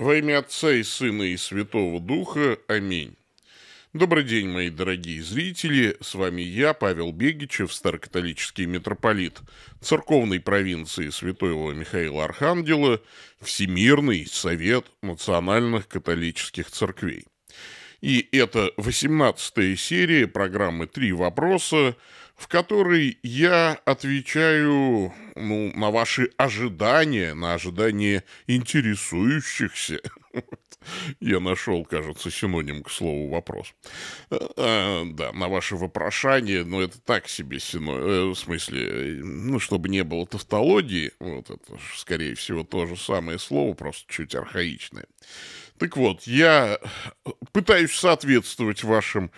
Во имя Отца и Сына и Святого Духа. Аминь. Добрый день, мои дорогие зрители. С вами я, Павел Бегичев, старокатолический митрополит церковной провинции Святого Михаила Архангела, Всемирный Совет Национальных Католических Церквей. И это 18 серия программы «Три вопроса», в которой я отвечаю ну, на ваши ожидания, на ожидания интересующихся. Я нашел, кажется, синоним к слову вопрос. Э, э, да, на ваше вопрошание, но это так себе синоним, э, в смысле, ну, чтобы не было тавтологии, вот это, скорее всего, то же самое слово, просто чуть архаичное. Так вот, я пытаюсь соответствовать вашим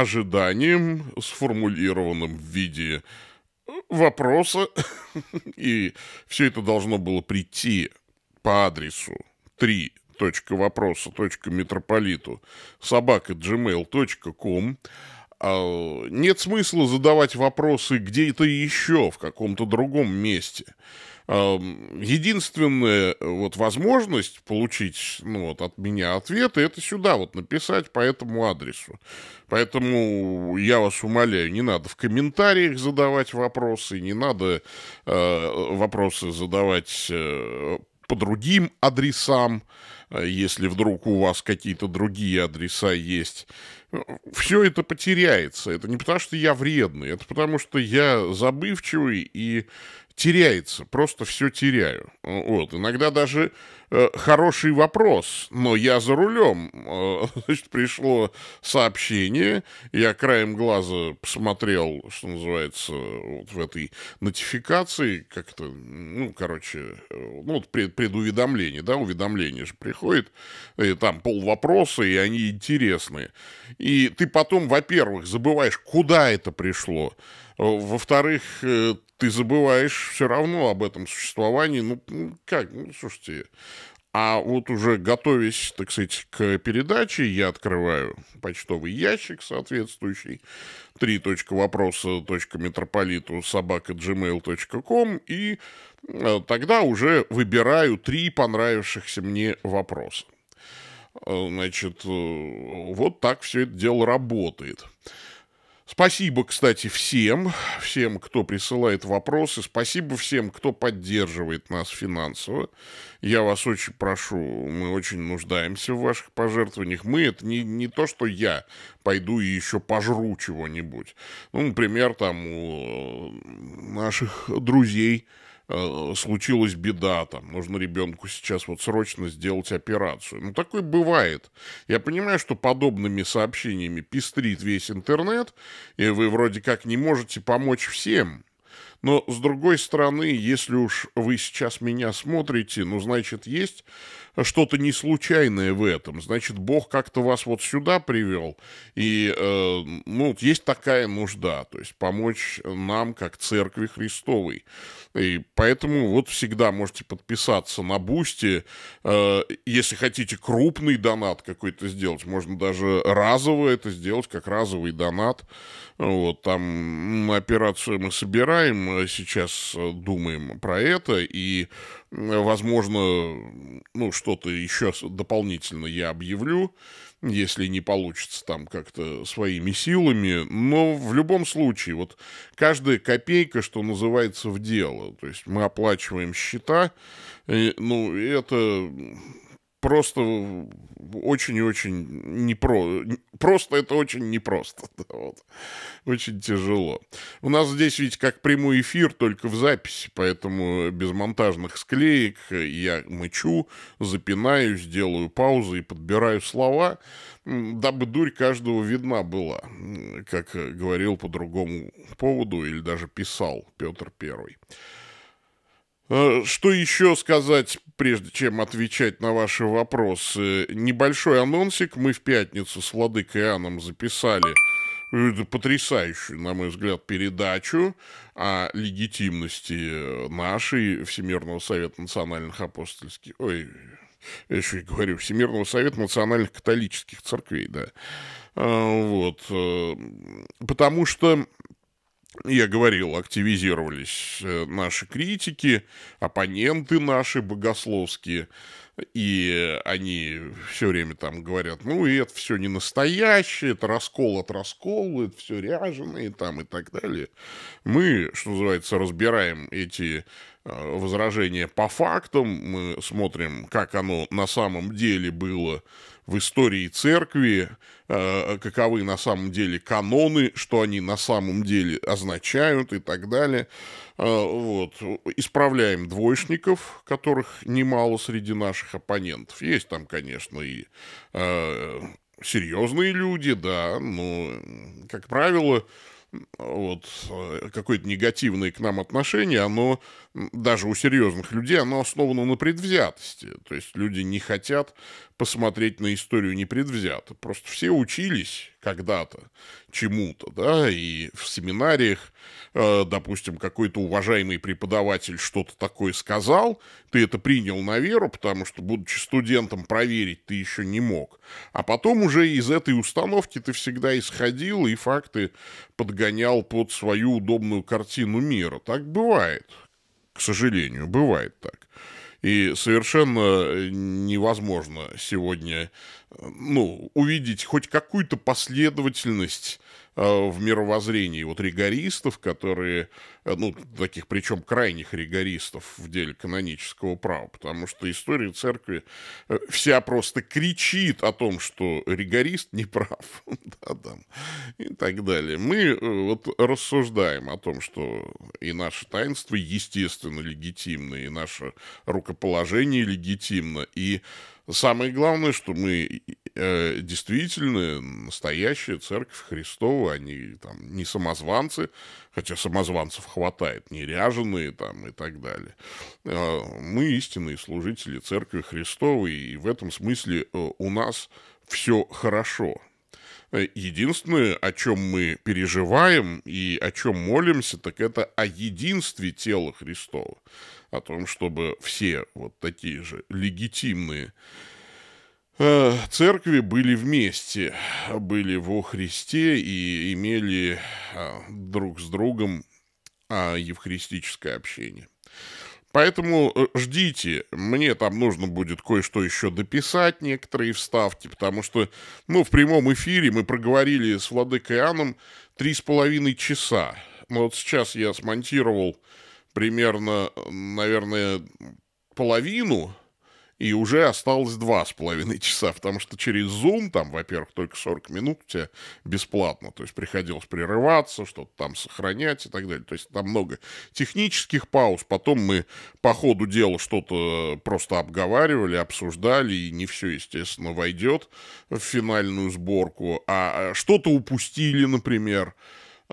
ожиданием, сформулированным в виде вопроса, и все это должно было прийти по адресу 3 точка вопроса, точка метрополиту, собака ком а, Нет смысла задавать вопросы где-то еще, в каком-то другом месте. Единственная э, вот возможность получить ну, вот, от меня ответы, это сюда вот написать по этому адресу. Поэтому я вас умоляю, не надо в комментариях задавать вопросы, не надо э, вопросы задавать э, по другим адресам, э, если вдруг у вас какие-то другие адреса есть. Все это потеряется. Это не потому, что я вредный, это потому, что я забывчивый и теряется, просто все теряю. Вот. Иногда даже э, хороший вопрос, но я за рулем. Э, значит, пришло сообщение, я краем глаза посмотрел, что называется, вот в этой нотификации, как-то, ну, короче, э, ну, вот пред, предуведомление, да, уведомление же приходит, и там пол вопроса, и они интересные. И ты потом, во-первых, забываешь, куда это пришло, во-вторых, э, ты забываешь все равно об этом существовании. Ну, ну, как, ну, слушайте, а вот уже готовясь, так сказать, к передаче, я открываю почтовый ящик соответствующий, три точка вопроса, точка митрополиту собака gmail.com, и э, тогда уже выбираю три понравившихся мне вопроса. Э, значит, вот так все это дело работает. Спасибо, кстати, всем, всем, кто присылает вопросы. Спасибо всем, кто поддерживает нас финансово. Я вас очень прошу, мы очень нуждаемся в ваших пожертвованиях. Мы, это не, не то, что я пойду и еще пожру чего-нибудь. Ну, например, там у наших друзей – Э, случилась беда, там, нужно ребенку сейчас вот срочно сделать операцию. Ну, такое бывает. Я понимаю, что подобными сообщениями пестрит весь интернет, и вы вроде как не можете помочь всем. Но, с другой стороны, если уж вы сейчас меня смотрите, ну, значит, есть что-то не случайное в этом. Значит, Бог как-то вас вот сюда привел, и э, ну, вот есть такая нужда, то есть помочь нам, как Церкви Христовой. И поэтому вот всегда можете подписаться на Бусти, э, если хотите крупный донат какой-то сделать, можно даже разово это сделать, как разовый донат. Вот, там на операцию мы собираем, э, сейчас э, думаем про это, и Э, возможно, ну, что-то еще дополнительно я объявлю, если не получится там как-то своими силами. Но в любом случае, вот каждая копейка, что называется, в дело. То есть мы оплачиваем счета, ну, это просто очень и очень непро... Просто это очень непросто. Да, вот. Очень тяжело. У нас здесь ведь как прямой эфир, только в записи, поэтому без монтажных склеек я мычу, запинаюсь, делаю паузы и подбираю слова, дабы дурь каждого видна была, как говорил по другому поводу или даже писал Петр Первый. А что еще сказать, прежде чем отвечать на ваши вопросы? Небольшой анонсик мы в пятницу с Владыкой Иоанном записали э, потрясающую, на мой взгляд, передачу о легитимности нашей Всемирного Совета Национальных Апостольских... Ой, я еще и говорю, Всемирного Совета Национальных Католических Церквей, да. А, вот. Э, потому что я говорил, активизировались э, наши критики, оппоненты наши богословские, и они все время там говорят, ну, и это все не настоящее, это раскол от раскола, это все ряженые там и так далее. Мы, что называется, разбираем эти э, возражения по фактам, мы смотрим, как оно на самом деле было, в истории церкви, э, каковы на самом деле каноны, что они на самом деле означают и так далее. Э, вот. Исправляем двоечников, которых немало среди наших оппонентов. Есть там, конечно, и э, серьезные люди, да, но, как правило, вот какое-то негативное к нам отношение, оно даже у серьезных людей, оно основано на предвзятости. То есть люди не хотят посмотреть на историю непредвзято. Просто все учились когда-то чему-то, да, и в семинариях, э, допустим, какой-то уважаемый преподаватель что-то такое сказал, ты это принял на веру, потому что, будучи студентом, проверить ты еще не мог. А потом уже из этой установки ты всегда исходил и факты подгонял под свою удобную картину мира. Так бывает. К сожалению, бывает так. И совершенно э, невозможно сегодня э, ну, увидеть хоть какую-то последовательность Э, в мировоззрении вот ригористов, которые, э, ну, таких причем крайних ригористов в деле канонического права, потому что история церкви э, вся просто кричит о том, что ригорист не прав, да, да, и так далее. Мы вот рассуждаем о том, что и наше таинство, естественно, легитимно, и наше рукоположение легитимно, и самое главное, что мы э, действительно настоящая церковь Христова, они там не самозванцы, хотя самозванцев хватает, не ряженые там и так далее. А, мы истинные служители церкви Христовой, и в этом смысле э, у нас все хорошо. Э, единственное, о чем мы переживаем и о чем молимся, так это о единстве тела Христова. О том, чтобы все вот такие же легитимные Э, церкви были вместе, были во Христе и имели э, друг с другом а, евхаристическое общение. Поэтому э, ждите, мне там нужно будет кое-что еще дописать, некоторые вставки, потому что, ну, в прямом эфире мы проговорили с Владыкой Иоанном три с половиной часа. Ну, вот сейчас я смонтировал примерно, наверное, половину, и уже осталось два с половиной часа, потому что через Zoom, там, во-первых, только 40 минут у тебя бесплатно, то есть приходилось прерываться, что-то там сохранять и так далее. То есть там много технических пауз, потом мы по ходу дела что-то просто обговаривали, обсуждали, и не все, естественно, войдет в финальную сборку, а, а что-то упустили, например,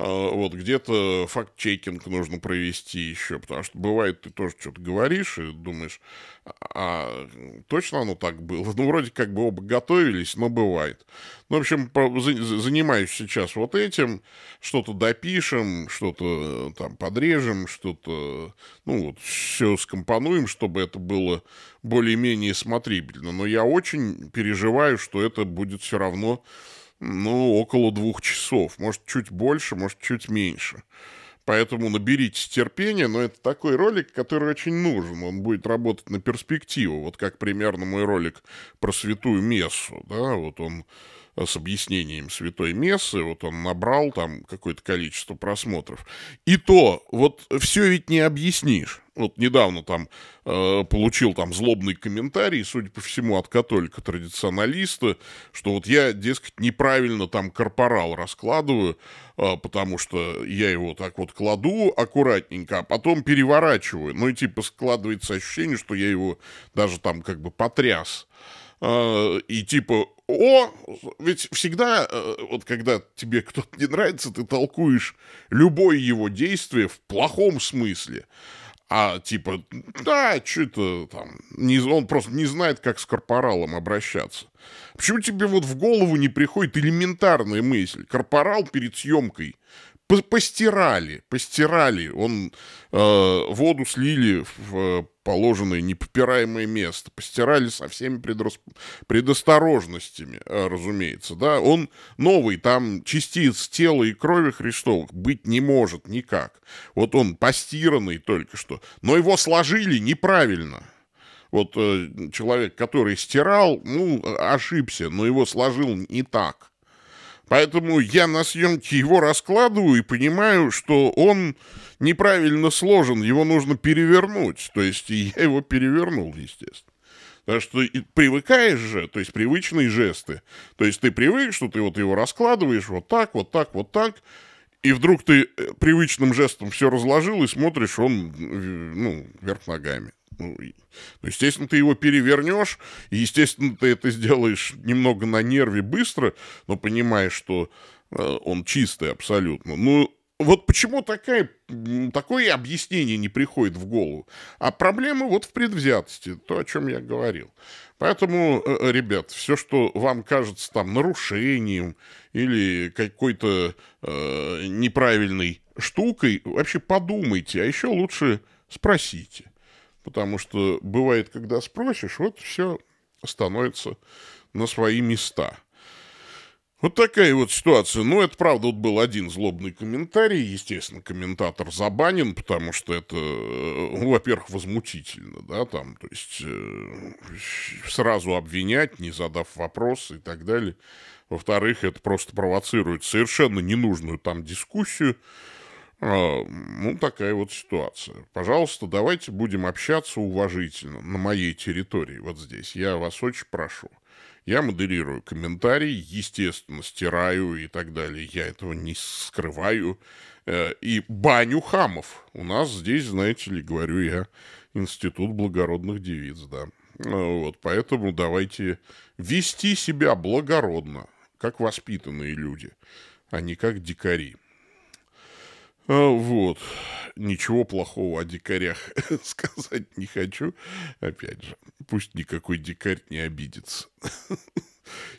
а, вот где-то факт-чекинг нужно провести еще, потому что бывает, ты тоже что-то говоришь и думаешь, «А, а точно оно так было? Ну, вроде как бы оба готовились, но бывает. Ну, в общем, занимаюсь сейчас вот этим, что-то допишем, что-то э, там подрежем, что-то, ну, вот все скомпонуем, чтобы это было более-менее смотрибельно. Но я очень переживаю, что это будет все равно ну, около двух часов. Может, чуть больше, может, чуть меньше. Поэтому наберитесь терпения, но это такой ролик, который очень нужен. Он будет работать на перспективу. Вот как примерно мой ролик про святую мессу. Да, вот он Э, с объяснением Святой Мессы, вот он набрал там какое-то количество просмотров. И то, вот все ведь не объяснишь. Вот недавно там э, получил там злобный комментарий, судя по всему, от католика-традиционалиста, что вот я, дескать, неправильно там корпорал раскладываю, э, потому что я его так вот кладу аккуратненько, а потом переворачиваю. Ну и типа складывается ощущение, что я его даже там как бы потряс. А, и типа, о, ведь всегда, э, вот когда тебе кто-то не нравится, ты толкуешь любое его действие в плохом смысле. А типа, да, что-то там, не, он просто не знает, как с корпоралом обращаться. Почему тебе вот в голову не приходит элементарная мысль? Корпорал перед съемкой постирали, постирали. Он э, воду слили в э, положенное непопираемое место, постирали со всеми предрас... предосторожностями, э, разумеется, да. Он новый, там частиц тела и крови Христовых быть не может никак. Вот он постиранный только что, но его сложили неправильно. Вот э, человек, который стирал, ну, э, ошибся, но его сложил не так. Поэтому я на съемке его раскладываю и понимаю, что он неправильно сложен, его нужно перевернуть. То есть я его перевернул, естественно. Так что привыкаешь же, то есть привычные жесты. То есть ты привык, что ты вот его раскладываешь вот так, вот так, вот так, и вдруг ты э, привычным жестом все разложил и смотришь, он э, ну, вверх ногами. Ну, ну, естественно, ты его перевернешь, и, естественно, ты это сделаешь немного на нерве быстро, но понимаешь, что э, он чистый абсолютно. Ну, вот почему такая, такое объяснение не приходит в голову? А проблема вот в предвзятости, то, о чем я говорил. Поэтому, э, э, ребят, все, что вам кажется там нарушением или какой-то э, неправильной штукой, вообще подумайте, а еще лучше спросите. Потому что бывает, когда спросишь, вот все становится на свои места. Вот такая вот ситуация. Ну, это, правда, вот был один злобный комментарий. Естественно, комментатор забанен, потому что это, ну, во-первых, возмутительно, да, там, то есть э, сразу обвинять, не задав вопросы и так далее. Во-вторых, это просто провоцирует совершенно ненужную там дискуссию. А, ну, такая вот ситуация. Пожалуйста, давайте будем общаться уважительно на моей территории, вот здесь. Я вас очень прошу. Я модерирую комментарии, естественно, стираю и так далее. Я этого не скрываю. Э, и баню хамов. У нас здесь, знаете ли, говорю я, институт благородных девиц, да. Э, вот, поэтому давайте вести себя благородно, как воспитанные люди, а не как дикари. А вот, ничего плохого о дикарях сказать не хочу. Опять же, пусть никакой дикарь не обидится.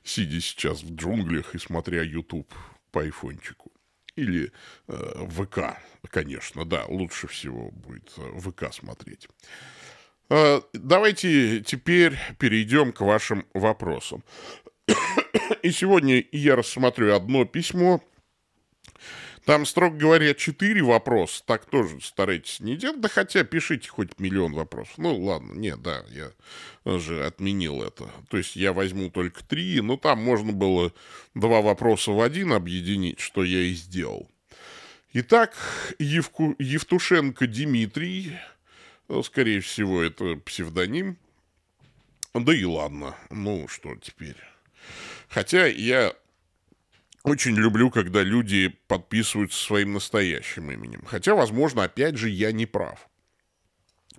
Сидя сейчас в джунглях и смотря YouTube по айфончику. Или э, ВК, конечно, да, лучше всего будет э, ВК смотреть. Э, давайте теперь перейдем к вашим вопросам. И сегодня я рассмотрю одно письмо, там, строго говоря, четыре вопроса. Так тоже старайтесь не делать. Да хотя пишите хоть миллион вопросов. Ну, ладно, не, да, я же отменил это. То есть я возьму только три, но там можно было два вопроса в один объединить, что я и сделал. Итак, Евку... Евтушенко Дмитрий, э, скорее всего, это псевдоним. Да и ладно, ну что теперь. Хотя я очень люблю, когда люди подписываются своим настоящим именем. Хотя, возможно, опять же, я не прав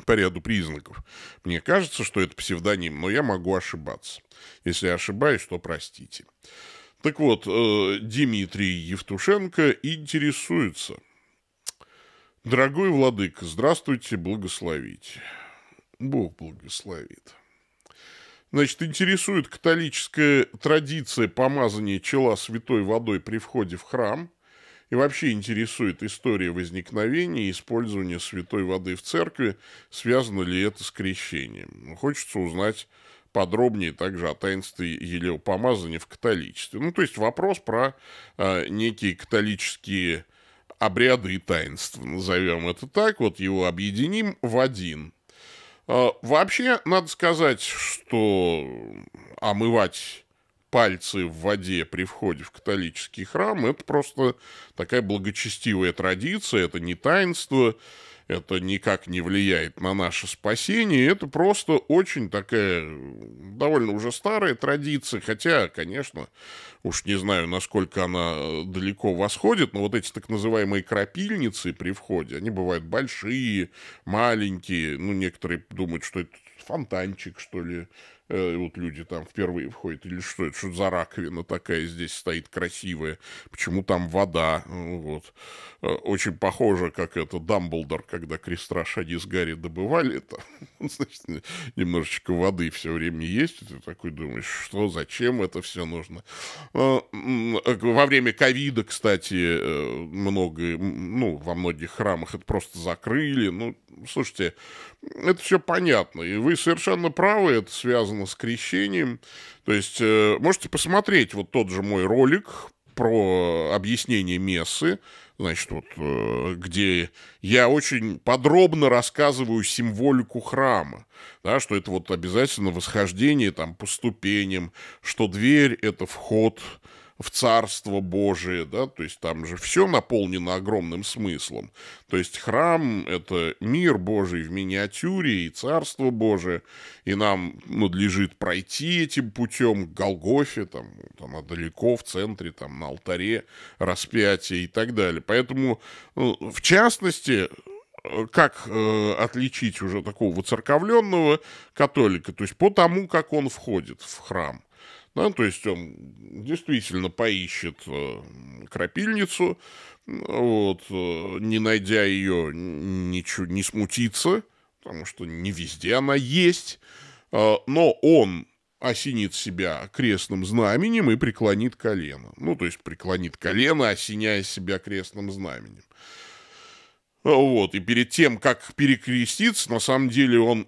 по ряду признаков. Мне кажется, что это псевдоним, но я могу ошибаться. Если я ошибаюсь, то простите. Так вот, э, Дмитрий Евтушенко интересуется. Дорогой Владык, здравствуйте, благословите. Бог благословит. Значит, интересует католическая традиция помазания чела святой водой при входе в храм. И вообще интересует история возникновения и использования святой воды в церкви. Связано ли это с крещением? Хочется узнать подробнее также о таинстве или о помазании в католичестве. Ну, то есть вопрос про э, некие католические обряды и таинства, назовем это так, вот его объединим в один. А, вообще, надо сказать, что омывать пальцы в воде при входе в католический храм – это просто такая благочестивая традиция, это не таинство это никак не влияет на наше спасение. Это просто очень такая довольно уже старая традиция, хотя, конечно, уж не знаю, насколько она э, далеко восходит, но вот эти так называемые крапильницы при входе, они бывают большие, маленькие, ну, некоторые думают, что это фонтанчик, что ли, э, вот люди там впервые входят, или что это, что это за раковина такая здесь стоит красивая, почему там вода, ну вот. Э, очень похоже, как это Дамблдор, когда Крестра Шади с Гарри добывали, это значит, немножечко воды все время есть, ты такой думаешь, что, зачем это все нужно. Э, э, во время ковида, кстати, много, ну, во многих храмах это просто закрыли, ну, слушайте, это все понятно, и вы совершенно правы, это связано связано с крещением. То есть э, можете посмотреть вот тот же мой ролик про объяснение мессы, значит, вот, э, где я очень подробно рассказываю символику храма, да, что это вот обязательно восхождение там по ступеням, что дверь – это вход, в Царство Божие, да, то есть там же все наполнено огромным смыслом. То есть храм — это мир Божий в миниатюре и Царство Божие, и нам надлежит пройти этим путем к Голгофе, там, вот она далеко, в центре, там, на алтаре распятия и так далее. Поэтому, ну, в частности, как э, отличить уже такого церковленного католика, то есть по тому, как он входит в храм. Да, то есть он действительно поищет э, крапильницу, вот, э, не найдя ее, ничего не смутится, потому что не везде она есть, а, но он осенит себя крестным знаменем и преклонит колено. Ну, то есть преклонит колено, осеняя себя крестным знаменем. Вот, и перед тем, как перекреститься, на самом деле он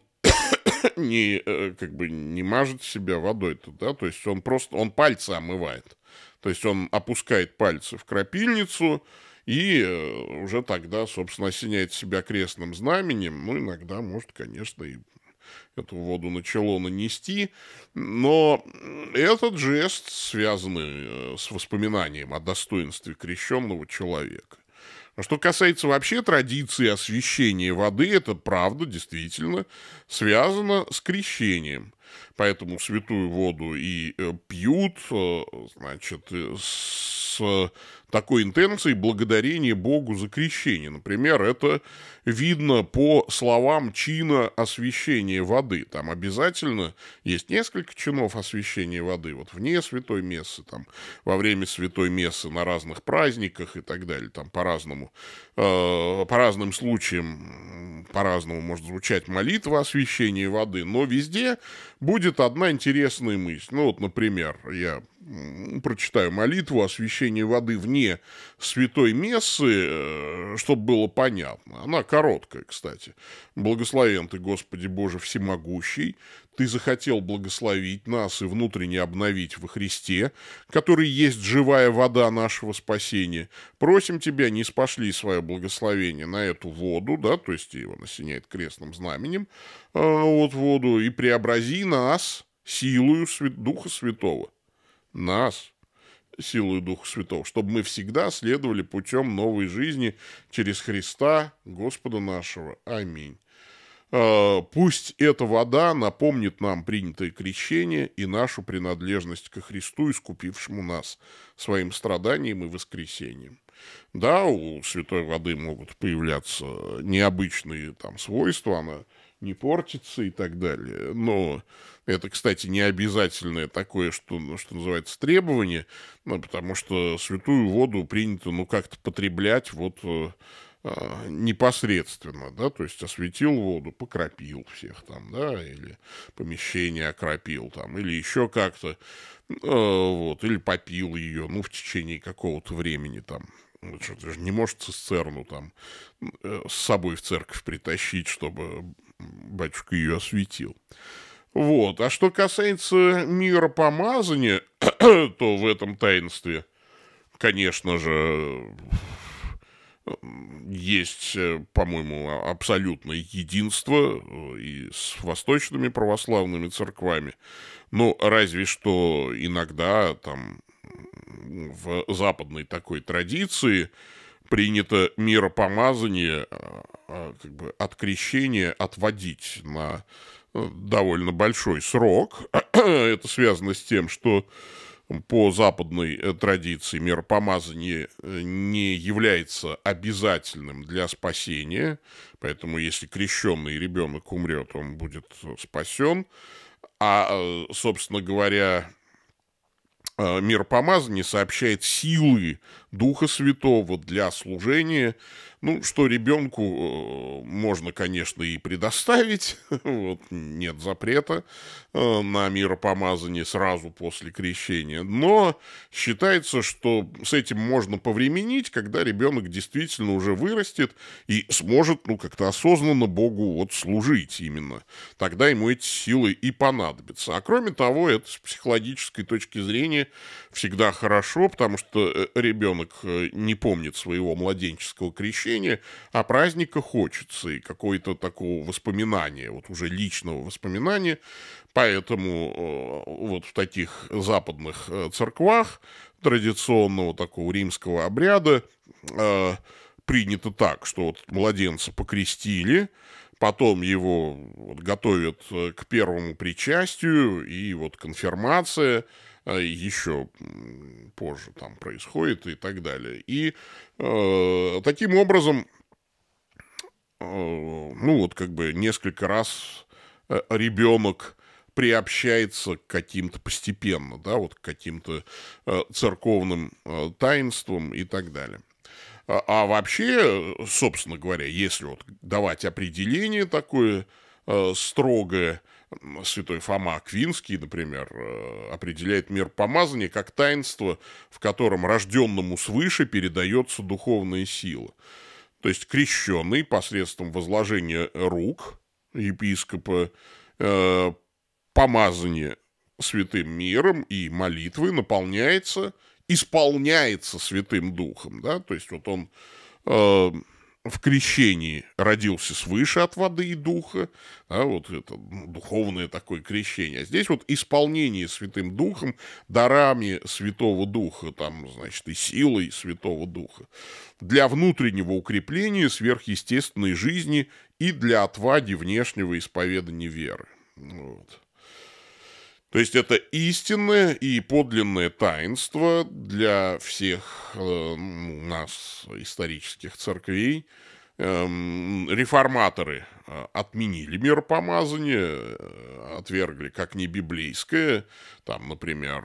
не, э, как бы, не мажет себя водой-то, да, то есть он просто, он пальцы омывает. То есть он опускает пальцы в крапильницу и э, уже тогда, собственно, осеняет себя крестным знаменем. Ну, иногда может, конечно, и эту воду начало нанести, но этот жест связан э, с воспоминанием о достоинстве крещенного человека. Но ну, что касается вообще традиции освящения воды, это правда действительно связано с крещением. Поэтому святую воду и э, пьют, э, значит, э, с такой интенции благодарение Богу за крещение. Например, это видно по словам чина освящения воды. Там обязательно есть несколько чинов освящения воды. Вот вне святой мессы, там, во время святой мессы на разных праздниках и так далее. Там по-разному, э, по разным случаям по-разному может звучать молитва о воды, но везде будет одна интересная мысль. Ну вот, например, я прочитаю молитву о воды вне святой мессы, э, чтобы было понятно. Она короткая, кстати. «Благословен ты, Господи Боже всемогущий, ты захотел благословить нас и внутренне обновить во Христе, который есть живая вода нашего спасения. Просим тебя, не спошли свое благословение на эту воду, да, то есть его насеняет крестным знаменем, а, вот воду, и преобрази нас силою Духа Святого. Нас, силою Духа Святого, чтобы мы всегда следовали путем новой жизни через Христа, Господа нашего. Аминь. А, пусть эта вода напомнит нам принятое крещение и нашу принадлежность ко Христу, искупившему нас своим страданием и воскресением. Да, у святой воды могут появляться необычные там свойства, она не портится и так далее. Но это, кстати, не обязательное такое, что, ну, что называется, требование, ну, потому что святую воду принято, ну, как-то потреблять вот э, а, непосредственно, да, то есть осветил воду, покропил всех там, да, или помещение окропил там, или еще как-то, а, вот, или попил ее, ну, в течение какого-то времени там, что, ты же не может цистерну там э, с собой в церковь притащить, чтобы батюшка ее осветил. Вот, а что касается мира помазания, то в этом таинстве, конечно же, есть, э, по-моему, а, абсолютное единство э, и с восточными православными церквами. Ну, разве что иногда там в западной такой традиции принято миропомазание, а, а, как бы от крещения отводить на э, довольно большой срок. Это связано с тем, что по западной э, традиции мир помазания э, не является обязательным для спасения, поэтому если крещенный ребенок умрет, он будет э, спасен. А, собственно говоря, мир помазания сообщает силы Духа Святого для служения ну, что ребенку э, можно, конечно, и предоставить, вот, нет запрета э, на миропомазание сразу после крещения, но считается, что с этим можно повременить, когда ребенок действительно уже вырастет и сможет, ну, как-то осознанно Богу вот служить именно. Тогда ему эти силы и понадобятся. А кроме того, это с психологической точки зрения всегда хорошо, потому что э, ребенок не помнит своего младенческого крещения, ощущение, а праздника хочется и какое то такого воспоминания, вот уже личного воспоминания. Поэтому э, вот в таких западных э, церквах традиционного такого римского обряда э, принято так, что вот младенца покрестили, потом его готовят к первому причастию, и вот конфирмация, еще позже там происходит и так далее. И э, таким образом, э, ну вот как бы несколько раз э, ребенок приобщается к каким-то постепенно, да, вот к каким-то э, церковным э, таинствам и так далее. А, а вообще, э, собственно говоря, если вот давать определение такое э, строгое, святой Фома Аквинский, например, э, определяет мир помазания как таинство, в котором рожденному свыше передается духовная сила. То есть крещенный посредством возложения рук епископа, э, помазание святым миром и молитвы наполняется, исполняется святым духом. Да? То есть вот он... Э, в крещении родился свыше от воды и духа, да, вот это ну, духовное такое крещение. А здесь вот исполнение Святым Духом, дарами Святого Духа, там, значит, и силой Святого Духа, для внутреннего укрепления сверхъестественной жизни и для отвади внешнего исповедания веры. Вот. То есть это истинное и подлинное таинство для всех э, ну, нас, исторических церквей. Эм, э, реформаторы отменили мир помазания, э, отвергли как не библейское, там, например,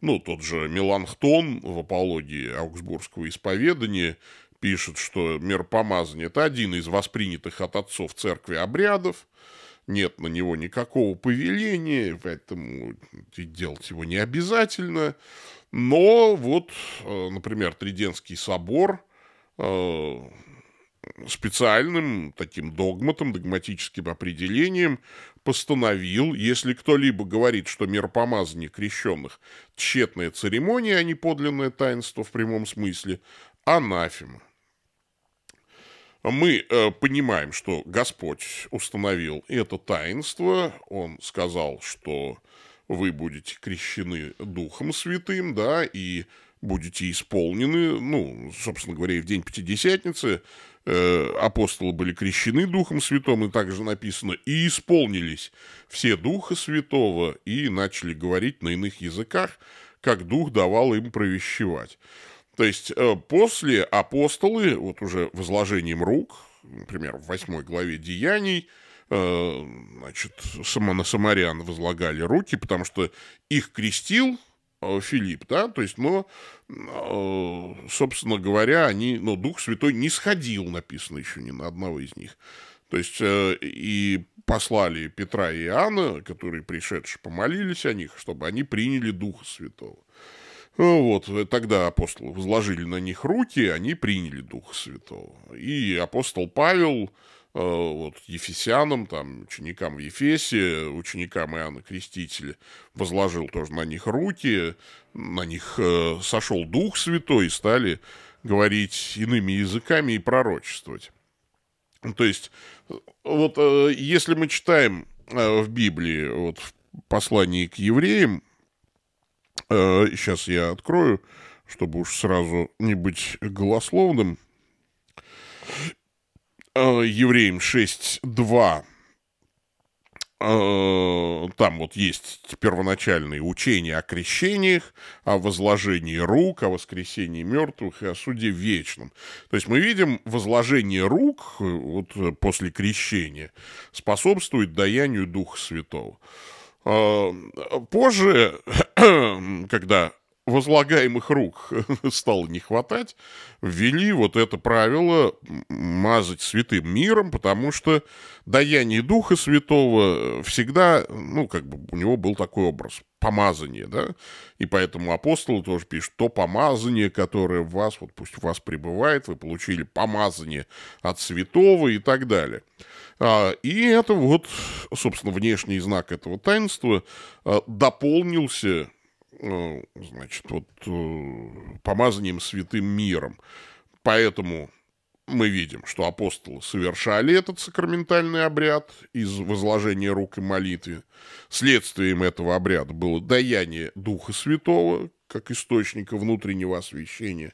ну, тот же Меланхтон в апологии Аугсбургского исповедания пишет, что мир помазания – это один из воспринятых от отцов церкви обрядов, нет на него никакого повеления, поэтому делать его не обязательно. Но вот, э, например, Триденский собор э, специальным таким догматом, догматическим определением постановил, если кто-либо говорит, что миропомазание крещенных – тщетная церемония, а не подлинное таинство в прямом смысле, анафема. Мы э, понимаем, что Господь установил это таинство. Он сказал, что вы будете крещены Духом Святым, да, и будете исполнены, ну, собственно говоря, и в день Пятидесятницы э, апостолы были крещены Духом Святым, и также написано, и исполнились все Духа Святого, и начали говорить на иных языках, как Дух давал им провещевать. То есть э, после апостолы, вот уже возложением рук, например, в восьмой главе «Деяний», э, значит, на самарян возлагали руки, потому что их крестил э, Филипп, да, то есть, но, собственно говоря, они, но ну, Дух Святой не сходил, написано еще ни на одного из них. То есть, и послали Петра и Иоанна, которые, пришедшие, помолились о них, чтобы они приняли Духа Святого. Вот, тогда апостолы возложили на них руки, они приняли Духа Святого. И апостол Павел, э, вот, ефесянам, там, ученикам в Ефесе, ученикам Иоанна Крестителя, возложил тоже на них руки, на них э, сошел Дух Святой, и стали говорить иными языками и пророчествовать. То есть, вот э, если мы читаем в Библии, вот в послании к евреям, Э, сейчас я открою, чтобы уж сразу не быть голословным. Э, Евреям 6.2 э, там вот есть первоначальные учения о крещениях, о возложении рук, о воскресении мертвых и о суде вечном. То есть мы видим, возложение рук вот после крещения способствует даянию Духа Святого. Э, позже, когда возлагаемых рук стало не хватать, ввели вот это правило мазать святым миром, потому что даяние Духа Святого всегда, ну, как бы у него был такой образ помазание, да, и поэтому апостолы тоже пишут, то помазание, которое в вас, вот пусть в вас пребывает, вы получили помазание от святого и так далее. А, и это вот, собственно, внешний знак этого таинства а, дополнился Э, значит, вот э, помазанием святым миром. Поэтому мы видим, что апостолы совершали этот сакраментальный обряд из возложения рук и молитвы. Следствием этого обряда было даяние Духа Святого, как источника внутреннего освящения.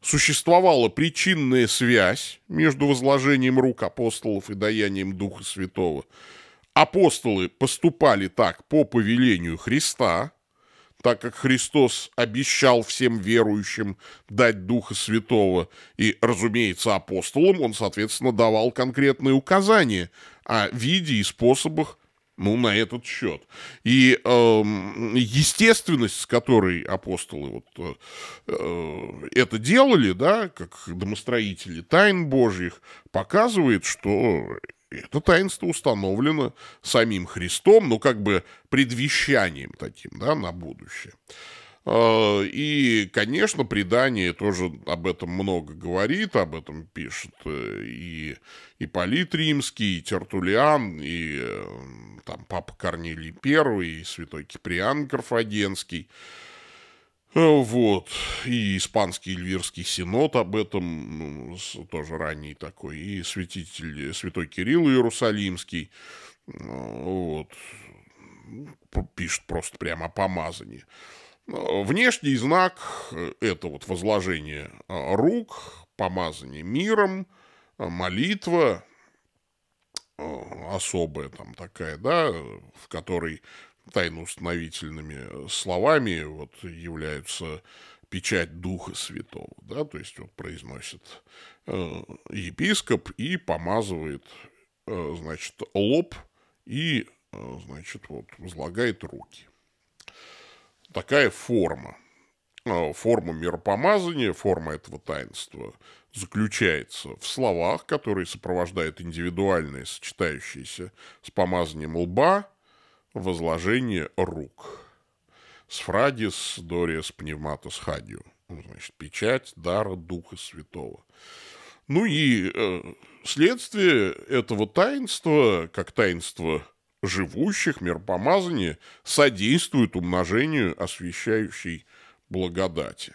Существовала причинная связь между возложением рук апостолов и даянием Духа Святого. Апостолы поступали так по повелению Христа – так как Христос обещал всем верующим дать Духа Святого, и, разумеется, апостолам он, соответственно, давал конкретные указания о виде и способах ну, на этот счет. И э, естественность, с которой апостолы вот, э, э, это делали, да, как домостроители тайн Божьих, показывает, что это таинство установлено самим Христом, но ну, как бы предвещанием таким, да, на будущее. А, и, конечно, предание тоже об этом много говорит, об этом пишет э, и Ипполит Римский, и Тертулиан, и э, там папа Корнилий I, и святой Киприан Карфагенский. А вот. И испанский Эльвирский Синод об этом, ну, тоже ранний такой, и святитель, э, святой Кирилл Иерусалимский, ну, вот, пишет просто прямо о помазании. Ну, внешний знак э, – это вот возложение а, рук, помазание миром, а, молитва особая там такая, да, в которой тайноустановительными э, словами вот, являются печать Духа Святого, да, то есть вот произносит э, епископ и помазывает, э, значит, лоб и, э, значит, вот возлагает руки. Такая форма. Э, форма миропомазания, форма этого таинства заключается в словах, которые сопровождают индивидуальное, сочетающееся с помазанием лба – возложение рук. Сфрадис, Дориас, Пневматус, Хадио. Ну, значит, печать дара Духа Святого. Ну и э, следствие этого таинства, как таинство живущих, мир миропомазания, содействует умножению освящающей благодати.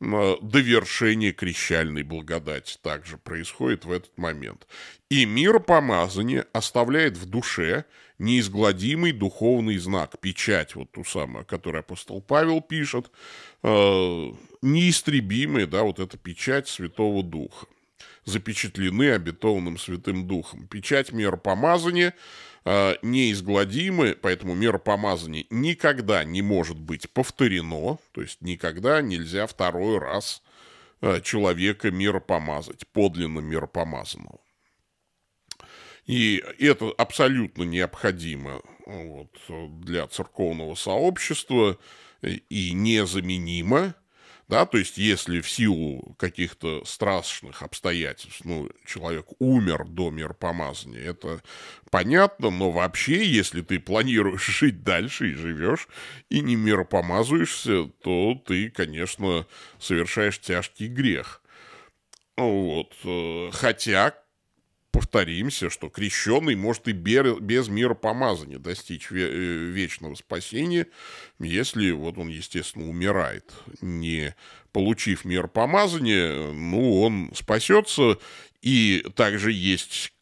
Довершение крещальной благодати также происходит в этот момент. И мир миропомазание оставляет в душе неизгладимый духовный знак, печать, вот ту самую, о которой апостол Павел пишет, э, неистребимая, да, вот эта печать Святого Духа, запечатлены обетованным Святым Духом. Печать мир э, неизгладимы, поэтому мир миропомазание никогда не может быть повторено, то есть никогда нельзя второй раз э, человека мир миропомазать, подлинно помазанного и это абсолютно необходимо вот, для церковного сообщества и незаменимо. Да, то есть, если в силу каких-то страшных обстоятельств ну, человек умер до миропомазания, это понятно, но вообще, если ты планируешь жить дальше и живешь, и не миропомазуешься, то ты, конечно, совершаешь тяжкий грех. Вот. Э, хотя, повторимся, что крещенный может и без мира помазания достичь э, вечного спасения, если вот он, естественно, умирает, не получив мир помазания, ну, он спасется, и также есть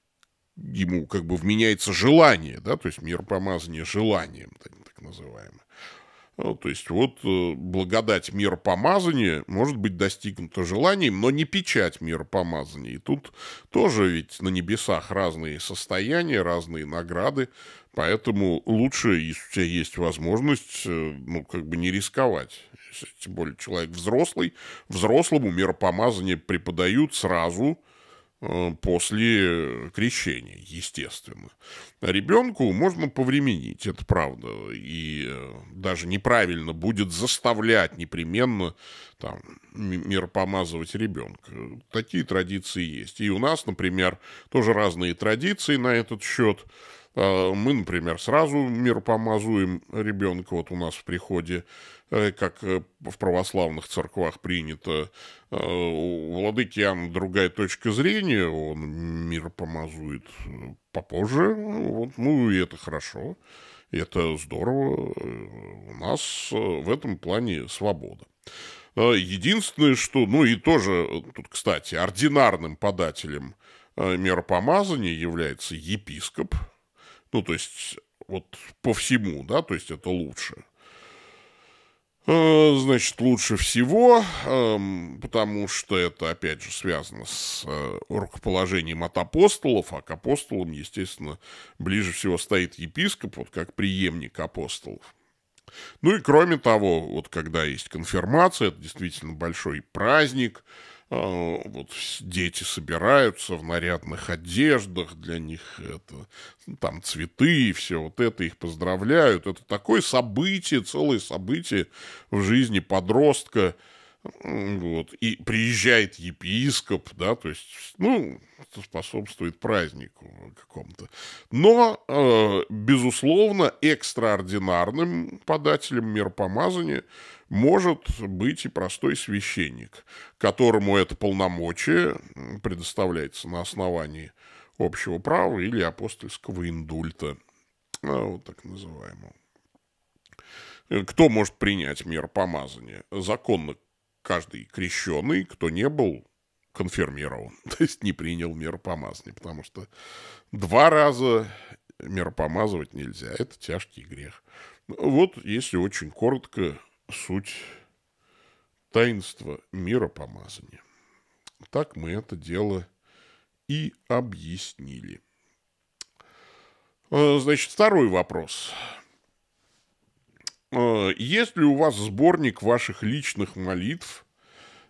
ему как бы вменяется желание, да, то есть мир помазания желанием, так называемое. Ну, то есть вот э, благодать мира помазания может быть достигнута желанием, но не печать мира помазания. И тут тоже ведь на небесах разные состояния, разные награды, поэтому лучше, если у тебя есть возможность, э, ну, как бы не рисковать. тем более человек взрослый, взрослому миропомазание преподают сразу – Э, после э, крещения, естественно. Ребенку можно повременить, это правда. И э, даже неправильно будет заставлять непременно там, мир помазывать ребенка. Такие традиции есть. И у нас, например, тоже разные традиции на этот счет. А, мы, например, сразу мир помазуем ребенка. Вот у нас в приходе Э, как э, в православных церквах принято. Э, у владыки Иоанна другая точка зрения, он мир помазует попозже, вот, ну и это хорошо, это здорово, у нас в этом плане свобода. Единственное, что, ну и тоже, тут, кстати, ординарным подателем миропомазания является епископ, ну, то есть вот по всему, да, то есть это лучше. Э, значит, лучше всего, эм, потому что это, опять же, связано с э, рукоположением от апостолов, а к апостолам, естественно, ближе всего стоит епископ, вот как преемник апостолов. Ну и кроме того, вот когда есть конфирмация, это действительно большой праздник – а, вот дети собираются в нарядных одеждах, для них это, ну, там цветы и все вот это, их поздравляют. Это такое событие, целое событие в жизни подростка, вот. И приезжает епископ, да, то есть, ну, это способствует празднику какому-то. Но, э, безусловно, экстраординарным подателем миропомазания может быть и простой священник, которому это полномочие предоставляется на основании общего права или апостольского индульта, ну, вот так называемого. Э, кто может принять мир помазания? Законно каждый крещенный, кто не был конфирмирован, то есть не принял мир помазания, потому что два раза мир помазывать нельзя, это тяжкий грех. Вот, если очень коротко, суть таинства мира помазания. Так мы это дело и объяснили. Э, значит, второй вопрос. Э, есть ли у вас сборник ваших личных молитв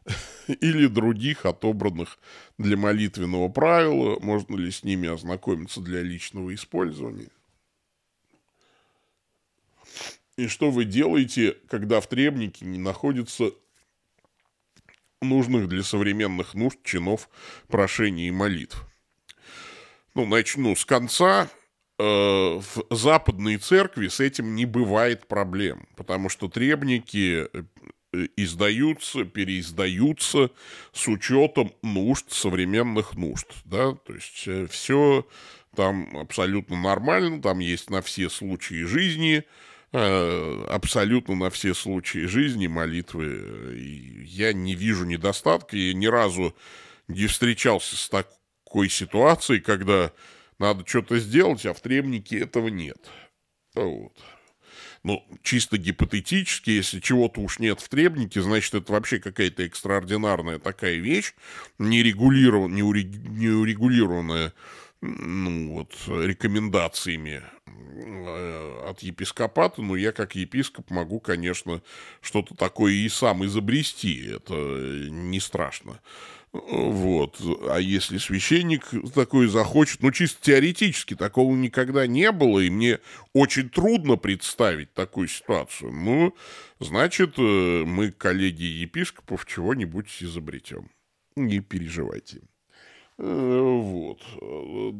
или других отобранных для молитвенного правила? Можно ли с ними ознакомиться для личного использования? И что вы делаете, когда в требнике не находится нужных для современных нужд чинов прошений и молитв? Ну, начну с конца. Э, в западной церкви с этим не бывает проблем, потому что требники э, издаются, переиздаются с учетом нужд, современных нужд, да, то есть э, все там абсолютно нормально, там есть на все случаи жизни, абсолютно на все случаи жизни молитвы. Я не вижу недостатка, я ни разу не встречался с такой ситуацией, когда надо что-то сделать, а в Тремнике этого нет. Вот. Ну, чисто гипотетически, если чего-то уж нет в требнике, значит, это вообще какая-то экстраординарная такая вещь, нерегулированная, неурегулированная ну, вот, рекомендациями э, от епископата, но я как епископ могу, конечно, что-то такое и сам изобрести, это э, не страшно. Вот. А если священник такой захочет, ну, чисто теоретически, такого никогда не было, и мне очень трудно представить такую ситуацию. Ну, значит, э, мы, коллеги епископов, чего-нибудь изобретем. Не переживайте. Э, вот. Э,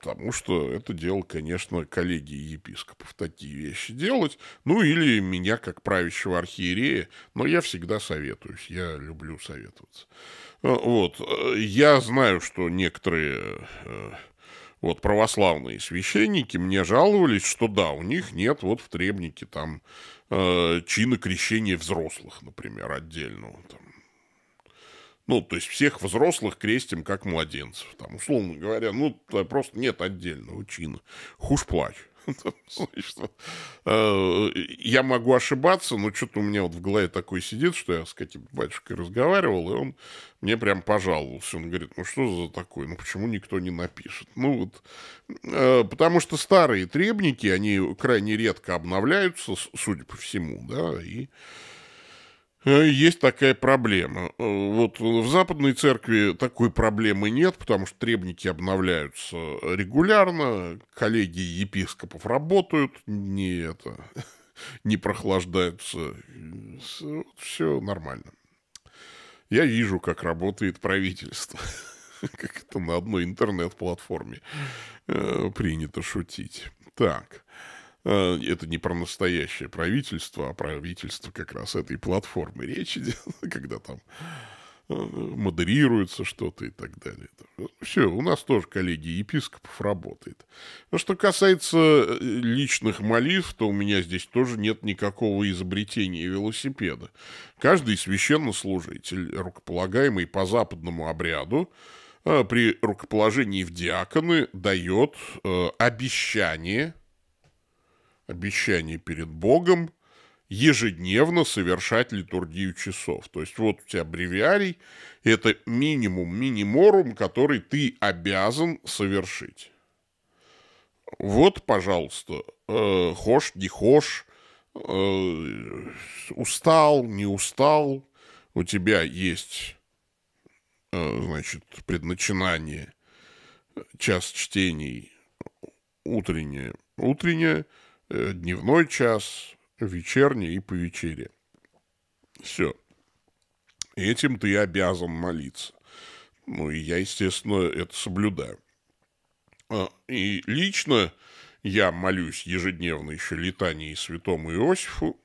потому что это дело, конечно, коллеги епископов такие вещи делать. Ну, или меня, как правящего архиерея. Но я всегда советуюсь. Я люблю советоваться. Э, вот. Я знаю, что некоторые вот православные священники мне жаловались, что да, у них нет вот в Требнике там э, чина крещения взрослых, например, отдельного там ну, то есть всех взрослых крестим как младенцев. Там, условно говоря, ну, просто нет отдельного чина. Хуш плач. Ну, э, я могу ошибаться, но что-то у меня вот в голове такой сидит, что я с каким-то батюшкой разговаривал, и он мне прям пожаловался. Он говорит, ну что за такое, ну почему никто не напишет? Ну вот, э, потому что старые требники, они крайне редко обновляются, судя по всему, да, и Э, есть такая проблема. Э, вот в Западной Церкви такой проблемы нет, потому что требники обновляются регулярно, коллеги епископов работают, не это, не прохлаждаются. Все нормально. Я вижу, как работает правительство. Как это на одной интернет-платформе э, принято шутить. Так. Э, это не про настоящее правительство, а правительство как раз этой платформы речь идет, когда там э, модерируется что-то и так далее. Все, у нас тоже коллегия епископов работает. Но а что касается э, личных молитв, то у меня здесь тоже нет никакого изобретения велосипеда. Каждый священнослужитель, рукополагаемый по западному обряду, при рукоположении в диаконы дает обещание обещание перед Богом ежедневно совершать литургию часов. То есть вот у тебя бревиарий, это минимум, миниморум, который ты обязан совершить. Вот, пожалуйста, э, хошь, не хошь, э, устал, не устал, у тебя есть, э, значит, предначинание, час чтений, утреннее, утреннее, Э, дневной час, вечерний и по вечере. Все. Этим ты обязан молиться. Ну, и я, естественно, это соблюдаю. А, и лично я молюсь ежедневно еще летании святому Иосифу.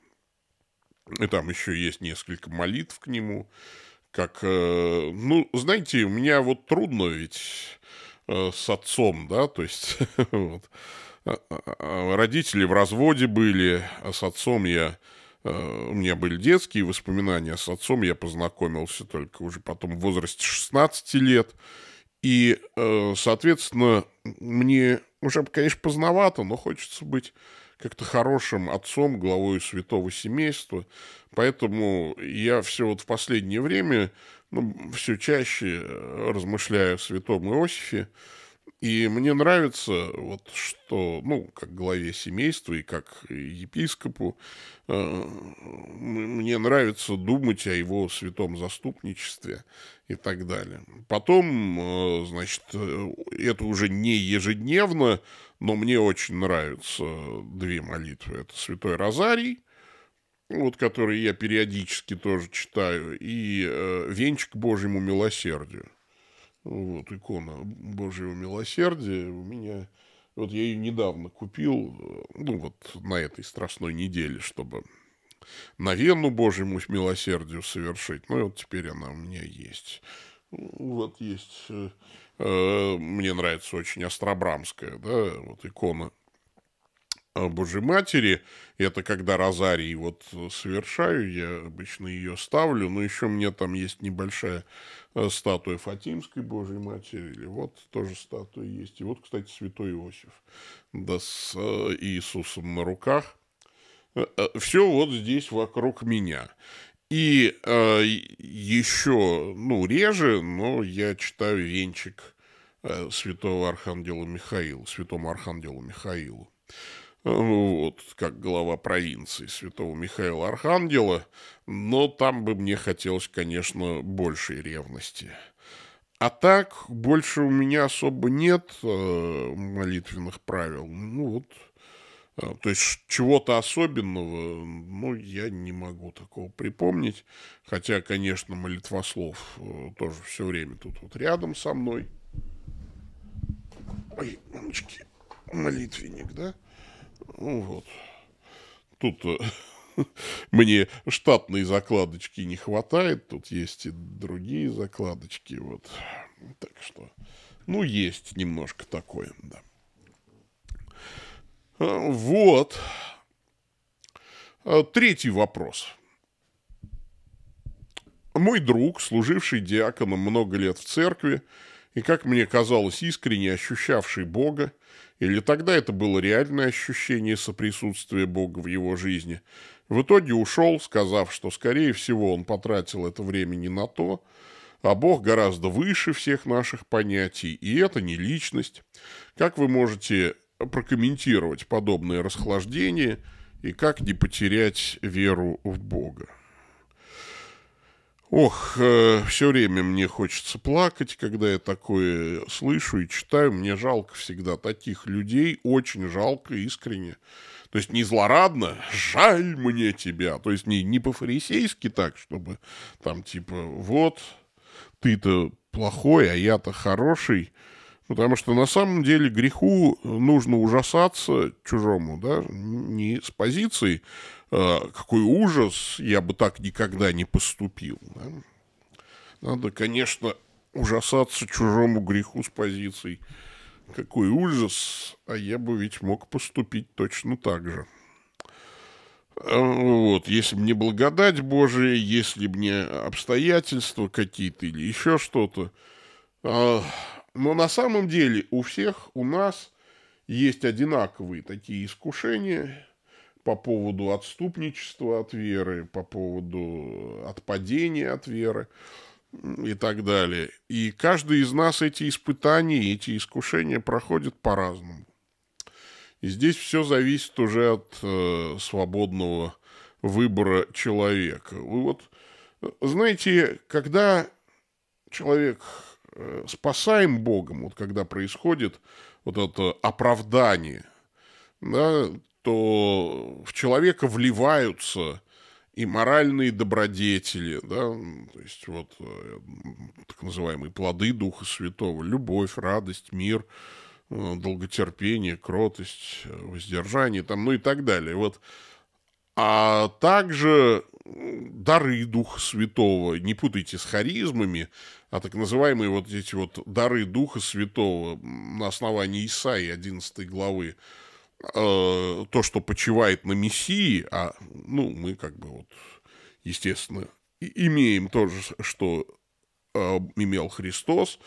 И там еще есть несколько молитв к нему. Как, э, ну, знаете, у меня вот трудно ведь э, с отцом, да, то есть вот, Э, э, э, родители в разводе были, а с отцом я... У меня были детские воспоминания, а с отцом я познакомился только уже потом в возрасте 16 лет. И, соответственно, мне уже, конечно, поздновато, но хочется быть как-то хорошим отцом, главой святого семейства. Поэтому я все вот в последнее время, ну, все чаще размышляю о святом Иосифе, и мне нравится, вот что, ну, как главе семейства и как епископу, э, мне нравится думать о его святом заступничестве и так далее. Потом, э, значит, э, это уже не ежедневно, но мне очень нравятся две молитвы. Это «Святой Розарий», вот который я периодически тоже читаю, и э, «Венчик Божьему милосердию». Вот икона Божьего милосердия у меня... Вот я ее недавно купил, э, ну вот на этой страстной неделе, чтобы на вену Божьему милосердию совершить. Ну и вот теперь она у меня есть. Ну, вот есть... Э, э, мне нравится очень Остробрамская, да, вот икона Божьей Матери. Это когда розарий вот э, совершаю, я обычно ее ставлю, но еще мне там есть небольшая э, статуя Фатимской Божьей Матери, или вот тоже статуя есть. И вот, кстати, святой Иосиф да, с э, Иисусом на руках. Все вот здесь вокруг меня. И э, еще, ну, реже, но я читаю венчик святого Архангела Михаила, святому Архангелу Михаилу. Ну вот, как глава провинции святого Михаила Архангела, но там бы мне хотелось, конечно, большей ревности. А так, больше у меня особо нет э, молитвенных правил. Ну вот, э, то есть чего-то особенного, ну, я не могу такого припомнить. Хотя, конечно, молитвослов э, тоже все время тут вот рядом со мной. Ой, мамочки, молитвенник, да? Ну, вот. Тут э, мне штатные закладочки не хватает, тут есть и другие закладочки, вот. Так что, ну, есть немножко такое, да. А, вот. А, третий вопрос. Мой друг, служивший диаконом много лет в церкви, и, как мне казалось, искренне ощущавший Бога, или тогда это было реальное ощущение соприсутствия Бога в его жизни, в итоге ушел, сказав, что, скорее всего, он потратил это время не на то, а Бог гораздо выше всех наших понятий, и это не личность. Как вы можете прокомментировать подобное расхлаждение и как не потерять веру в Бога? Ох, э, все время мне хочется плакать, когда я такое слышу и читаю. Мне жалко всегда таких людей, очень жалко, искренне. То есть не злорадно, жаль мне тебя. То есть не, не по-фарисейски так, чтобы там типа вот ты-то плохой, а я-то хороший. Потому что на самом деле греху нужно ужасаться чужому, да, не с позиции, а, какой ужас, я бы так никогда не поступил. Да? Надо, конечно, ужасаться чужому греху с позицией, какой ужас, а я бы ведь мог поступить точно так же. А, вот, если бы не благодать Божия, если бы не обстоятельства какие-то или еще что-то, а, но на самом деле у всех у нас есть одинаковые такие искушения по поводу отступничества от веры, по поводу отпадения от веры и так далее. И каждый из нас эти испытания, эти искушения проходит по-разному. И здесь все зависит уже от э, свободного выбора человека. Вы вот э, знаете, когда человек Э, спасаем Богом, вот когда происходит вот это оправдание, да, то в человека вливаются и моральные добродетели, да, то есть вот э, так называемые плоды Духа Святого, любовь, радость, мир, э, долготерпение, кротость, воздержание, там, ну и так далее. Вот. А также дары Духа Святого. Не путайте с харизмами, а так называемые вот эти вот дары Духа Святого на основании Исаии 11 главы. Э, то, что почивает на Мессии, а, ну, мы как бы вот, естественно, имеем то же, что э, имел Христос,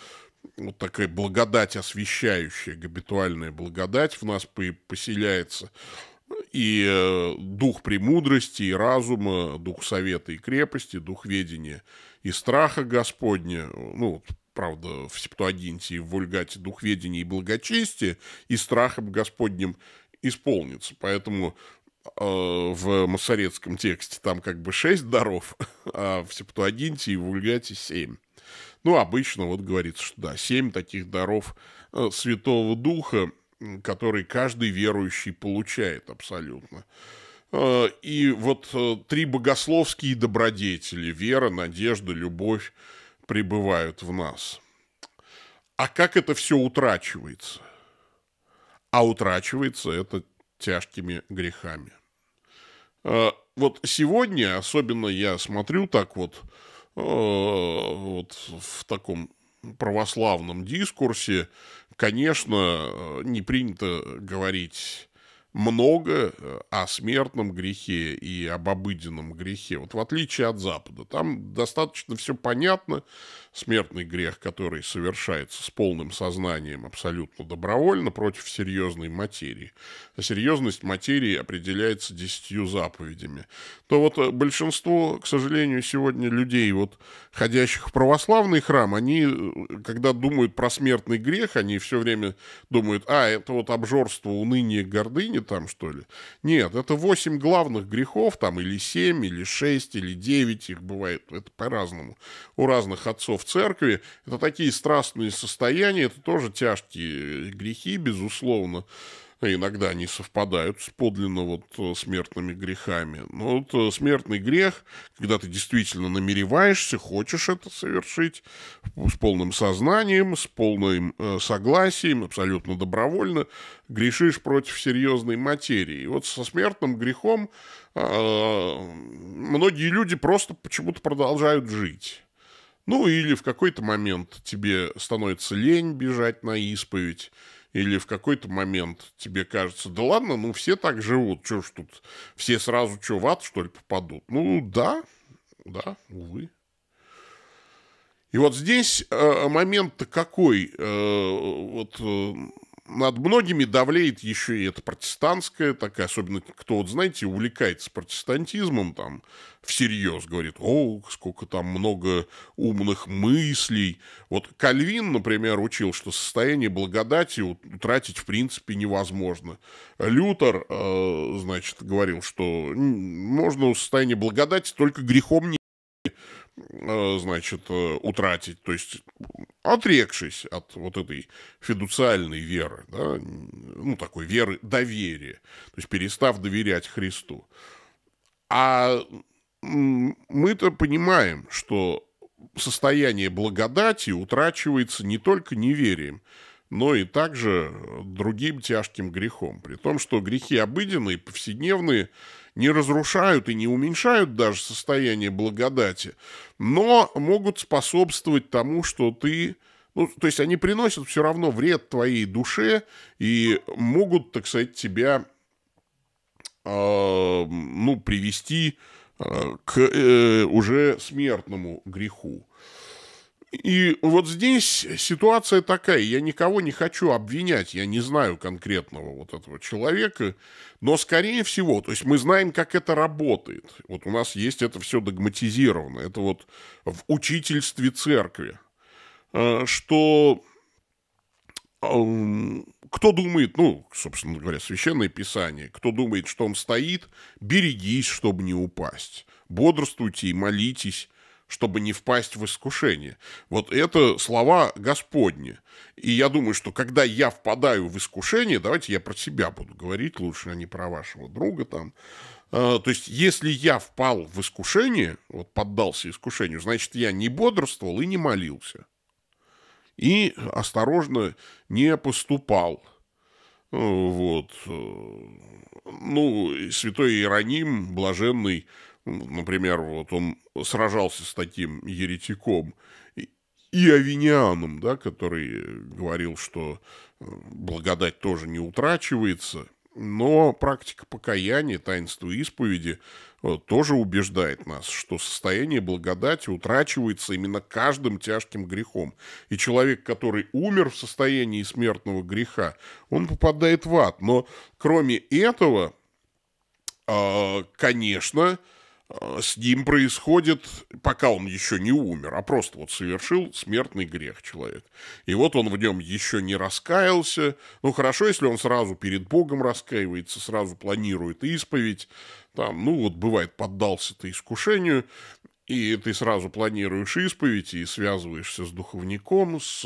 вот такая благодать освещающая, габитуальная благодать в нас поселяется – и э, дух премудрости и разума, дух совета и крепости, дух ведения и страха Господня, ну, правда, в Септуагинте и в Вульгате дух ведения и благочестия и страхом Господним исполнится. Поэтому э, в масорецком тексте там как бы шесть даров, а в Септуагинте и в Вульгате семь. Ну, обычно вот говорится, что да, семь таких даров э, Святого Духа – который каждый верующий получает абсолютно. А, и вот э, три богословские добродетели – вера, надежда, любовь – пребывают в нас. А как это все утрачивается? А утрачивается это тяжкими грехами. А, вот сегодня, особенно я смотрю так вот, а, вот в таком православном дискурсе, конечно, э, не принято говорить много э, о смертном грехе и об обыденном грехе. Вот в отличие от Запада, там достаточно все понятно. Смертный грех, который совершается с полным сознанием абсолютно добровольно против серьезной материи. А серьезность материи определяется десятью заповедями. То вот э, большинство, к сожалению, сегодня людей, вот ходящих в православный храм, они, э, когда думают про смертный грех, они все время думают, а, это вот обжорство, уныние, гордыня, там, что ли? Нет, это восемь главных грехов, там или семь, или шесть, или девять, их бывает, это по-разному. У разных отцов церкви это такие страстные состояния, это тоже тяжкие грехи, безусловно. Э, иногда они совпадают с подлинно вот э, смертными грехами. Но вот э, смертный грех, когда ты действительно намереваешься, хочешь это совершить с полным сознанием, с полным согласием, абсолютно добровольно, грешишь против серьезной материи. И вот со смертным грехом а, многие люди просто почему-то продолжают жить. Ну или в какой-то момент тебе становится лень бежать на исповедь, или в какой-то момент тебе кажется, да ладно, ну все так живут, что ж тут, все сразу что, в ад, что ли, попадут? Ну да, да, увы. И вот здесь э, момент-то какой? Э, вот э, над многими давлеет еще и это протестантское, такая, особенно кто, вот, знаете, увлекается протестантизмом там всерьез, говорит, о, сколько там много умных мыслей. Вот Кальвин, например, учил, что состояние благодати утратить в принципе невозможно. Лютер, э, значит, говорил, что можно состояние благодати только грехом не э, значит, э, утратить. То есть отрекшись от вот этой федуциальной веры, да, ну, такой веры доверия, то есть перестав доверять Христу. А мы-то понимаем, что состояние благодати утрачивается не только неверием, но и также э, другим тяжким грехом. При том, что грехи обыденные, повседневные, не разрушают и не уменьшают даже состояние благодати, но могут способствовать тому, что ты... Ну, то есть они приносят все равно вред твоей душе и могут, так сказать, тебя э, ну, привести э, к э, уже смертному греху. И вот здесь ситуация такая. Я никого не хочу обвинять. Я не знаю конкретного вот этого человека. Но, скорее всего, то есть мы знаем, как это работает. Вот у нас есть это все догматизировано. Это вот в учительстве церкви. А, что кто думает, ну, собственно говоря, священное писание, кто думает, что он стоит, берегись, чтобы не упасть. Бодрствуйте и молитесь, чтобы не впасть в искушение. Вот это слова Господни. И я думаю, что когда я впадаю в искушение, давайте я про себя буду говорить лучше, а не про вашего друга там. А, то есть, если я впал в искушение, вот поддался искушению, значит, я не бодрствовал и не молился. И осторожно не поступал. А, вот. Ну, святой Иероним, блаженный, Например, вот он сражался с таким еретиком и Авинианом, да, который говорил, что э, благодать тоже не утрачивается, но практика покаяния, таинство исповеди э, тоже убеждает нас, что состояние благодати утрачивается именно каждым тяжким грехом. И человек, который умер в состоянии смертного греха, он попадает в ад. Но кроме этого, а, конечно, а, с ним происходит, пока он еще не умер, а просто вот совершил смертный грех человек. И вот он в нем еще не раскаялся. Ну, хорошо, если он сразу перед Богом раскаивается, сразу планирует исповедь. Там, ну, вот бывает, поддался ты искушению, и ты сразу планируешь исповедь и связываешься с духовником, с,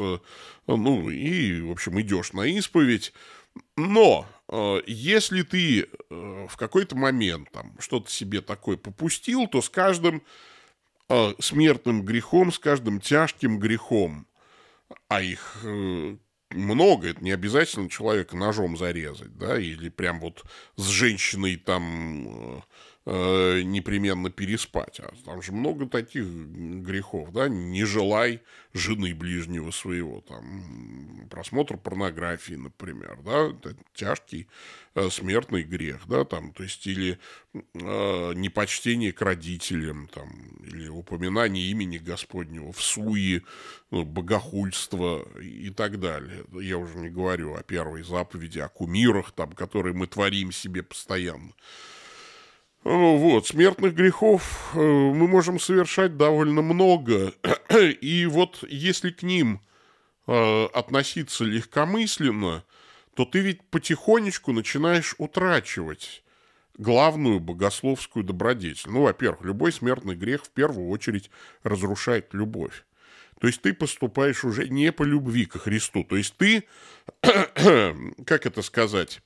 ну, и, в общем, идешь на исповедь. Но Э, если ты э, в какой-то момент там что-то себе такое попустил, то с каждым э, смертным грехом, с каждым тяжким грехом, а их много, это не обязательно человека ножом зарезать, да, или прям вот с женщиной там э, непременно переспать. А там же много таких грехов, да, не желай жены ближнего своего, там, просмотр порнографии, например, да, это тяжкий э, смертный грех, да, там, то есть, или э, непочтение к родителям, там, или упоминание имени Господнего в суе, ну, богохульство и так далее. Я уже не говорю о первой заповеди, о кумирах, там, которые мы творим себе постоянно. Ну вот, смертных грехов э, мы можем совершать довольно много. И вот если к ним э, относиться легкомысленно, то ты ведь потихонечку начинаешь утрачивать главную богословскую добродетель. Ну, во-первых, любой смертный грех в первую очередь разрушает любовь. То есть ты поступаешь уже не по любви ко Христу. То есть ты, как это сказать,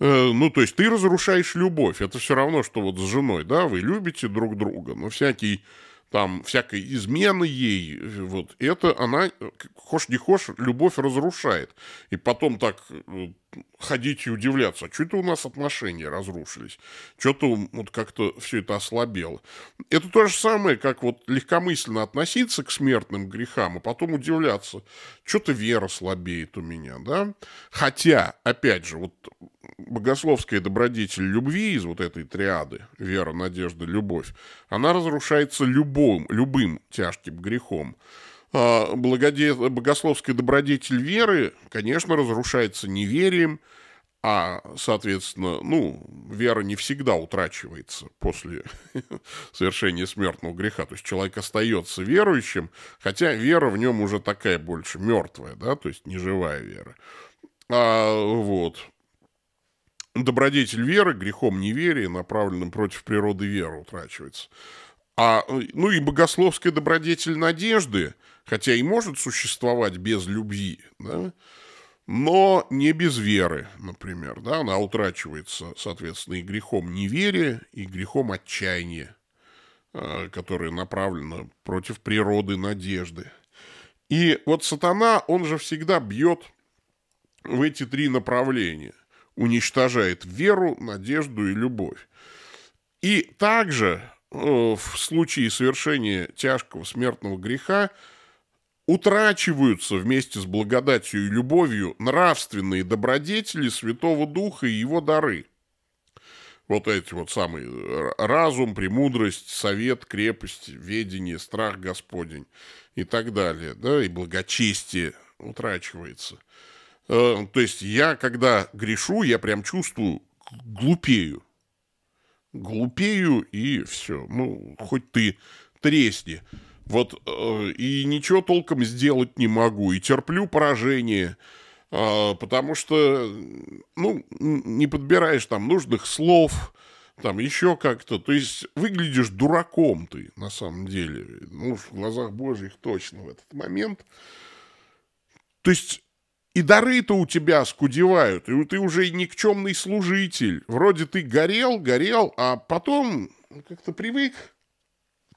Э, ну, то есть ты разрушаешь любовь. Это все равно, что вот с женой, да, вы любите друг друга, но всякий там, всякой измены ей, э, вот, это она, э, хошь не хошь, любовь разрушает. И потом так ходить и удивляться, а что это у нас отношения разрушились, что-то вот как-то все это ослабело. Это то же самое, как вот легкомысленно относиться к смертным грехам, а потом удивляться, что-то вера слабеет у меня, да. Хотя, опять же, вот богословская добродетель любви из вот этой триады вера, надежда, любовь, она разрушается любым, любым тяжким грехом. А, благоде... Богословская добродетель веры, конечно, разрушается неверием, а, соответственно, ну, вера не всегда утрачивается после совершения смертного греха. То есть человек остается верующим, хотя вера в нем уже такая больше мертвая, да, то есть неживая вера. А, вот добродетель веры грехом неверия, направленным против природы веры, утрачивается. А, э, ну и богословская добродетель надежды, хотя и может существовать без любви, да, но не без веры, например. Да, она утрачивается, соответственно, и грехом неверия, и грехом отчаяния, э, которое направлено против природы надежды. И вот сатана, он же всегда бьет в эти три направления уничтожает веру, надежду и любовь. И также э, в случае совершения тяжкого смертного греха утрачиваются вместе с благодатью и любовью нравственные добродетели Святого Духа и его дары. Вот эти вот самые э, разум, премудрость, совет, крепость, ведение, страх Господень и так далее, да, и благочестие утрачивается – Э, то есть я, когда грешу, я прям чувствую, глупею. Глупею и все. Ну, хоть ты тресни. Вот э, и ничего толком сделать не могу. И терплю поражение. Э, потому что, ну, не подбираешь там нужных слов, там еще как-то. То есть выглядишь дураком ты на самом деле. Ну, в глазах божьих точно в этот момент. То есть и дары-то у тебя скудевают, и ты уже никчемный служитель. Вроде ты горел, горел, а потом как-то привык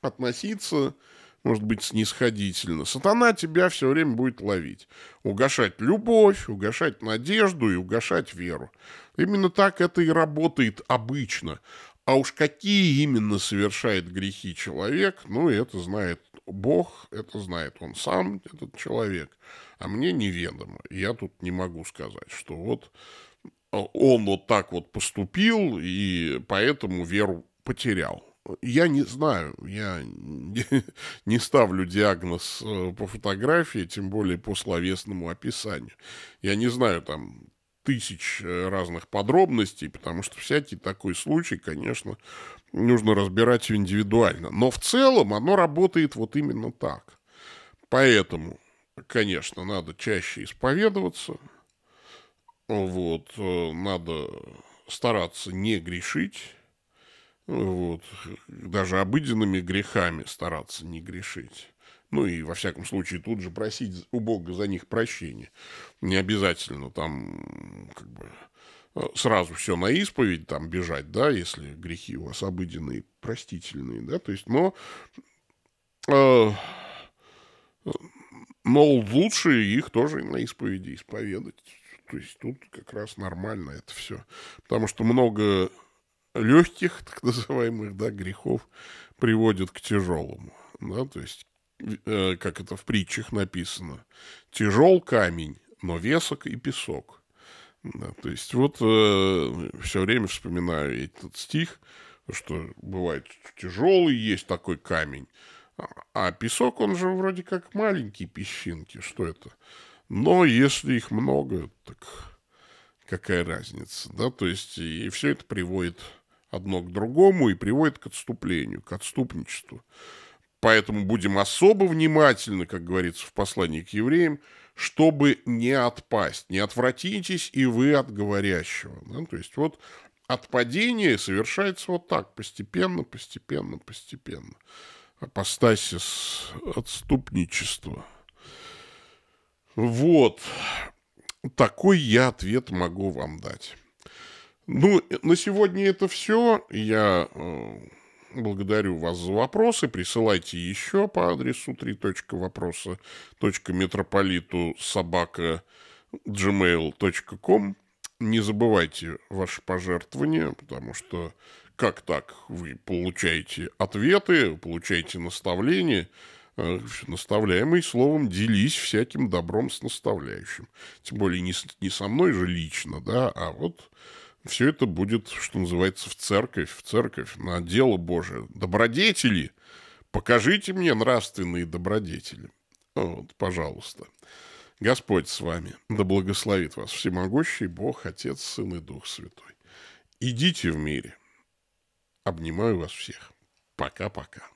относиться, может быть, снисходительно. Сатана тебя все время будет ловить. Угошать любовь, угошать надежду и угошать веру. Именно так это и работает обычно. А уж какие именно совершает грехи человек, ну, это знает Бог это знает, он сам, этот человек, а мне неведомо. Я тут не могу сказать, что вот а, он вот так вот поступил и поэтому веру потерял. Я не знаю, я не ставлю диагноз э, по фотографии, тем более по словесному описанию. Я не знаю там тысяч э, разных подробностей, потому что всякий такой случай, конечно, нужно разбирать ее индивидуально. Но в целом оно работает вот именно так. Поэтому, конечно, надо чаще исповедоваться, вот, э, надо стараться не грешить, вот, даже обыденными грехами стараться не грешить. Ну и, во всяком случае, тут же просить у Бога за них прощения. Не обязательно там, как бы, Э, сразу все на исповедь там бежать, да, если грехи у вас обыденные, простительные, да, то есть, но, э, но лучше их тоже на исповеди исповедать. То есть тут как раз нормально это все. Потому что много легких, так называемых, да, грехов приводит к тяжелому. Да, то есть, э, как это в притчах написано, тяжел камень, но весок и песок – да, то есть вот э, все время вспоминаю этот стих, что бывает тяжелый есть такой камень, а, а песок, он же вроде как маленькие песчинки, что это? Но если их много, так какая разница, да? То есть и все это приводит одно к другому и приводит к отступлению, к отступничеству. Поэтому будем особо внимательны, как говорится в послании к евреям, чтобы не отпасть. Не отвратитесь и вы от говорящего. Да? То есть вот отпадение совершается вот так, постепенно, постепенно, постепенно. Апостасис, отступничество. Вот. Такой я ответ могу вам дать. Ну, на сегодня это все. Я э, Благодарю вас за вопросы. Присылайте еще по адресу 3. вопроса. Метрополиту собака gmail.com. Не забывайте ваши пожертвования, потому что как так вы получаете ответы, получаете наставления, э, наставляемый словом «делись всяким добром с наставляющим». Тем более не, с, не со мной же лично, да, а вот все это будет, что называется, в церковь, в церковь, на дело Божие. Добродетели! Покажите мне нравственные добродетели. Вот, пожалуйста. Господь с вами, да благословит вас всемогущий Бог, Отец, Сын и Дух Святой. Идите в мире. Обнимаю вас всех. Пока-пока.